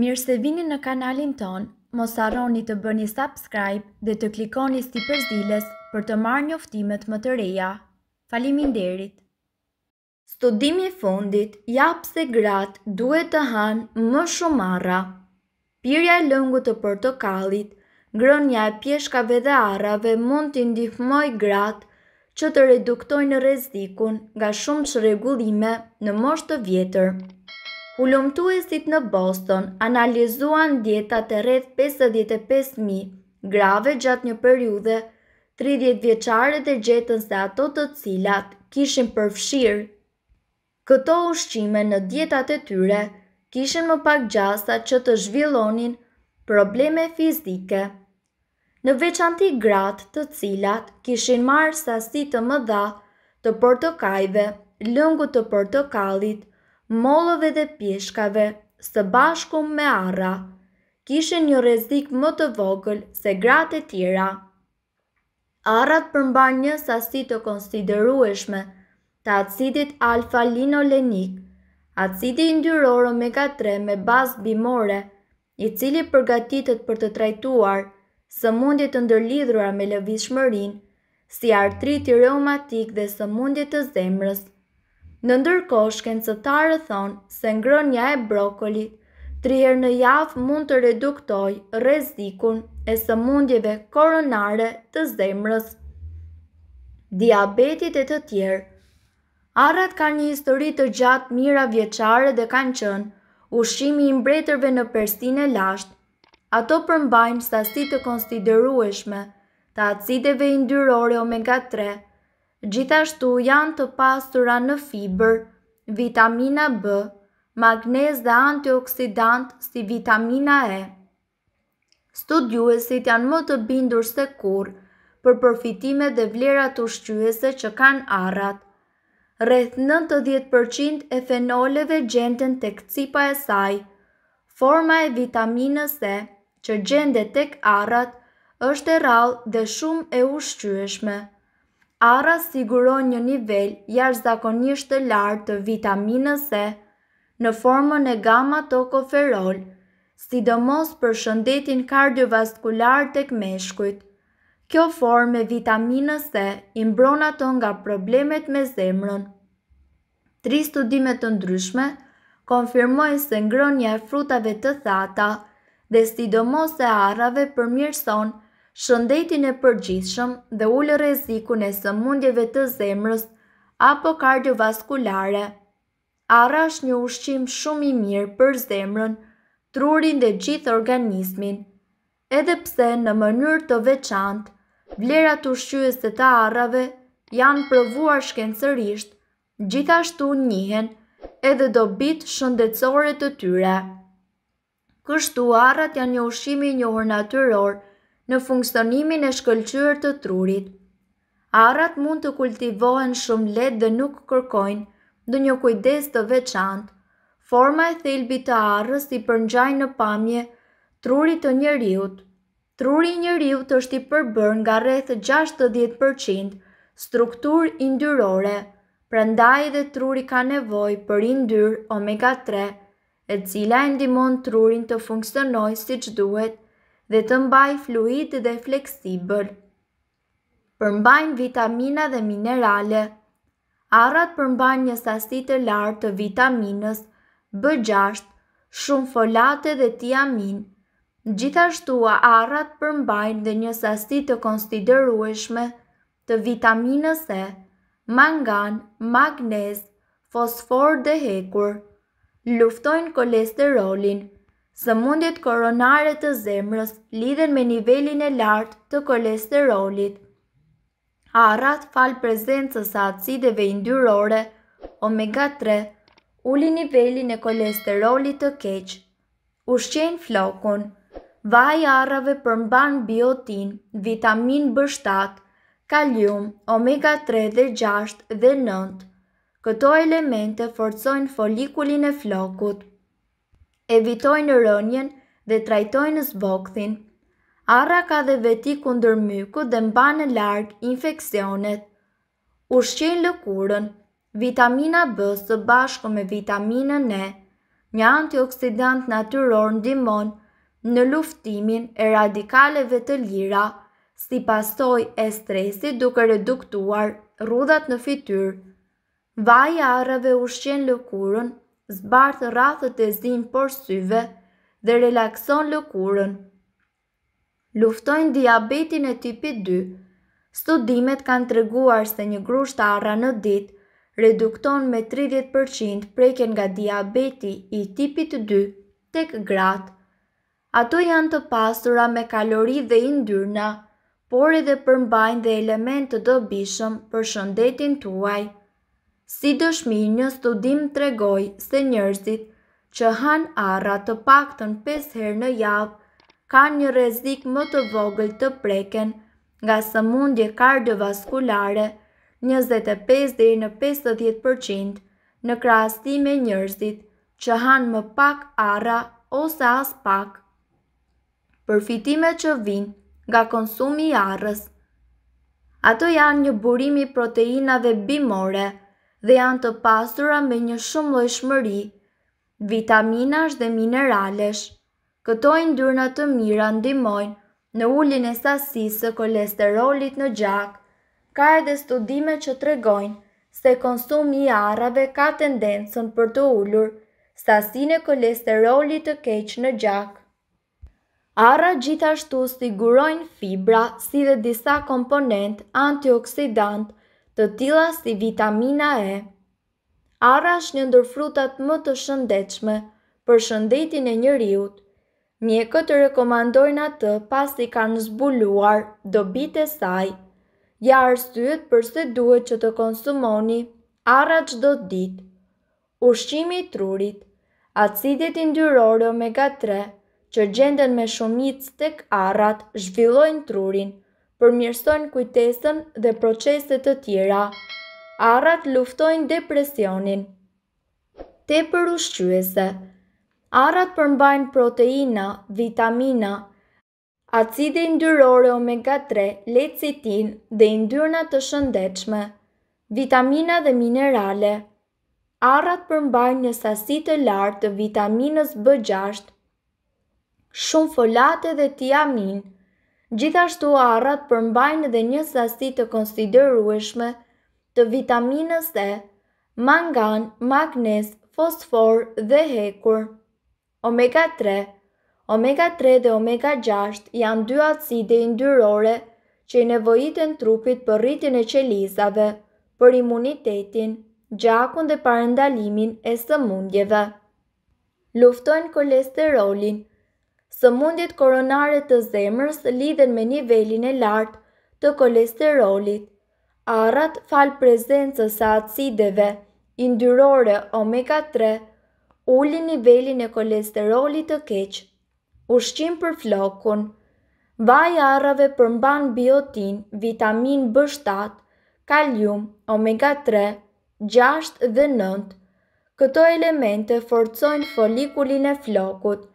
Mirë se vini në kanalin ton, mos arroni të bëni subscribe dhe të klikoni sti përzilës për të marrë një më të reja. Falimin derit! Studimi fundit, japë se gratë duhet të hanë më shumara. Pirja e lëngu të portokalit, grënja e pjeshkave dhe arave mund të ndihmoj gratë që të reduktojnë rezikun nga shumë shregullime në moshtë të vjetër. Hulumtuesit në Boston analizuan djetat e rreth 55.000 grave gjatë një periude 30 vjeqare të gjetën se ato të cilat kishin përfshirë. Këto ushqime në djetat e tyre kishin më pak gjasta që të zhvillonin probleme fizike. Në veçanti gratë të cilat kishin marë sasi të më dha të portokajve lëngu të portokallit, mollëve dhe pjeshkave së bashku me arra, kishin një rezik më të vogël se gratë e tjera. Arrat përmba një sasi të konsiderueshme të acidit alfa-linolenik, acidi ndyror omega-3 me bazë bimore, i cili përgatitet për të trajtuar së mundit të ndërlidhura me lëvishmërin, si artriti reumatik dhe së mundit të zemrës. Në ndërkohë shkencëtarë thonë se ngrënja e brokoli herë në javë mund të reduktojë rezikun e së mundjeve koronare të zemrës. Diabetit e të tjerë Arat ka një histori të gjatë mira vjeqare dhe kanë qënë ushimi i mbretërve në përstin e lashtë. Ato përmbajnë sasi të konsiderueshme të acideve indyrore omega 3, Gjithashtu janë të pastura në fiber, vitamina B, magnez dhe antioksidant si vitamina E. Studiuesit janë më të bindur se kur për përfitime dhe vlerat ushqyese që kanë arrat. Rreth 90% e fenoleve gjenden tek cipa e saj. Forma e vitaminës E që gjende tek arrat është e rallë dhe shumë e ushqyeshme. Arra siguron një nivel jash zakonisht të lartë të vitaminës e në formën e të tokoferol, sidomos për shëndetin kardiovaskular tek meshkujt. Kjo formë e vitaminës C imbron të nga problemet me zemrën. Tri studime të ndryshme konfirmojnë se ngrënia e frutave të thata dhe sidomos e arrave përmirëson shëndetin e përgjithshëm dhe ullë rezikun e së mundjeve të zemrës apo kardiovaskulare. Ara është një ushqim shumë i mirë për zemrën, trurin dhe gjithë organismin. Edhe pse në mënyrë të veçantë, vlerat ushqyës të ta arave janë përvuar shkencërisht, gjithashtu njëhen edhe do bitë shëndetsore të tyre. Kështu arat janë një ushqimi njohër naturorë, në funksionimin e shkëllqyër të trurit. Arat mund të kultivohen shumë let dhe nuk kërkojnë dhe një kujdes të veçant. Forma e thelbi të arës i përngjaj në pamje trurit të njëriut. Truri njëriut është i përbër nga rreth 60% struktur indyrore, prendaj dhe truri ka nevoj për indyr omega 3, e cila e ndimon trurin të funksionoj si që duhet dhe të mbaj fluid dhe fleksibël. Përmbajnë vitamina dhe minerale. Arrat përmbajnë një sasi të lartë të vitaminës, B6, shumë folate dhe tiamin. Gjithashtu arrat përmbajnë dhe një sasi të konsiderueshme të vitaminës E, mangan, magnez, fosfor dhe hekur. Luftojnë kolesterolin, Sëmundjet koronare të zemrës lidhen me nivelin e lartë të kolesterolit. Arrat falë prezencës acideve indyrore, omega 3, uli nivelin e kolesterolit të keqë. Ushqen flokun, vaj arrave përmban biotin, vitamin B7, kalium, omega 3 dhe 6 dhe 9. Këto elemente forcojnë folikulin e flokut evitojnë rënjen dhe trajtojnë zbokthin. Arra ka dhe veti kundër myku dhe në largë infekcionet. Ushqen lëkurën, vitamina B së bashku me vitaminën E, një antioksidant natyror dimon në luftimin e radikaleve të lira, si pasoj e stresi duke reduktuar rudat në fityr. Vaj arrave ushqen lëkurën zbartë rathët e zinë për syve dhe relakson lëkurën. Luftojnë diabetin e tipi 2. Studimet kanë të reguar se një grusht arra në ditë redukton me 30% preken nga diabeti i tipit 2 tek gratë. Ato janë të pasura me kalori dhe indyrna, por edhe përmbajnë dhe element të dobishëm për shëndetin tuaj si dëshmi një studim të regoj se njërzit që han arra të pakton 5 herë në javë ka një rezik më të vogël të preken nga së mundje kardiovaskulare 25 në 50% në krastime me njërzit që han më pak arra ose as pak. Përfitime që vinë nga konsumi i arrës. Ato janë një burimi proteinave bimore – dhe janë të pasura me një shumë lojshmëri, vitaminash dhe mineralesh. Këto i ndyrna të mira ndimojnë në ullin e sasisë kolesterolit në gjak. Ka edhe studime që tregojnë se konsumi i arrave ka tendencën për të ullur sasinë e kolesterolit të keq në gjak. Ara gjithashtu sigurojnë fibra si dhe disa komponent antioksidantë të tila si vitamina E. Ara është një ndër frutat më të shëndechme për shëndetin e njëriut. Mjekët këtë rekomandojnë atë pas i kanë zbuluar dobit e saj. Ja arsyet përse duhet që të konsumoni ara qdo dit. Ushqimi i trurit, acidit indyrore omega 3 që gjenden me shumic të kë arat zhvillojnë trurin, përmjërsojnë kujtesën dhe proceset të tjera. Arrat luftojnë depresionin. Te për ushqyese Arrat përmbajnë proteina, vitamina, acide indyrore omega 3, lecitin dhe indyrna të shëndechme, vitamina dhe minerale. Arrat përmbajnë një sasi të lartë të vitaminës B6, shumë folate dhe tiaminë, Gjithashtu arrat përmbajnë dhe një sasi të konsiderueshme të vitaminës E, mangan, magnez, fosfor dhe hekur. Omega 3 Omega 3 dhe omega 6 janë dy acide i ndyrore që i nevojitën trupit për rritin e qelizave, për imunitetin, gjakun dhe parendalimin e së mundjeve. Luftojnë kolesterolin, mundit koronare të zemrës lidhen me nivelin e lartë të kolesterolit. Arrat fal prezencës së acideve yndyrore omega 3 ulin nivelin e kolesterolit të keq. Ushqim për flokun. Vaj arrave përmban biotin, vitamin B7, kalium, omega 3, 6 dhe 9. Këto elemente forcojnë folikulin e flokut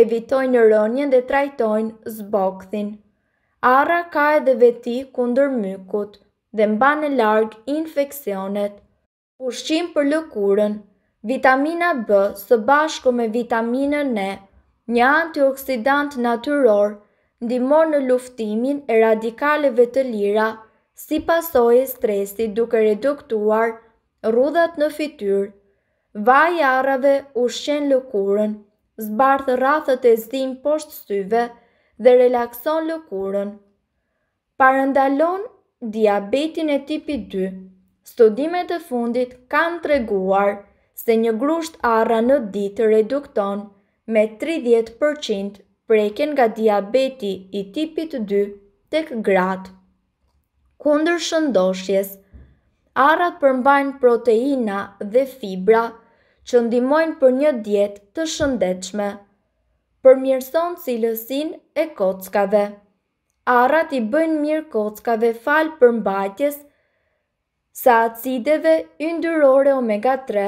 evitojnë rënjën dhe trajtojnë zbokthin. Ara ka edhe veti kundër mykut dhe mba në largë infekcionet. Ushqim për lëkurën, vitamina B së bashko me vitamina E, një antioksidant naturor, ndimor në luftimin e radikaleve të lira, si pasoj e stresit duke reduktuar rudat në fityr, vaj arave ushqen lëkurën, zbardhë rathët e zim poshtë syve dhe relakson lëkurën. Parëndalon diabetin e tipi 2. Studimet e fundit kanë treguar se një grusht arra në ditë redukton me 30% preken nga diabeti i tipit 2 tek gratë. Kundër shëndoshjes, arrat përmbajnë proteina dhe fibra të që ndimojnë për një dietë të shëndetshme. Përmirëson cilësin e kockave. Arat i bëjnë mirë kockave falë për mbajtjes sa acideve yndyrore omega 3.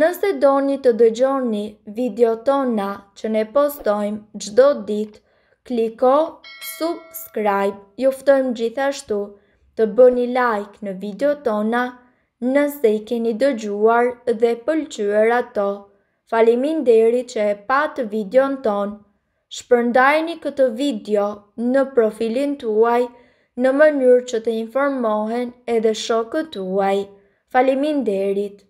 Nëse doni të dëgjoni video tona që ne postojmë gjdo ditë, kliko subscribe, juftojmë gjithashtu të bëni like në video tona nëse i keni dëgjuar dhe pëlqyër ato. Falimin deri që e patë video në tonë. Shpërndajni këtë video në profilin tuaj në mënyrë që të informohen edhe shokët tuaj. Falimin derit.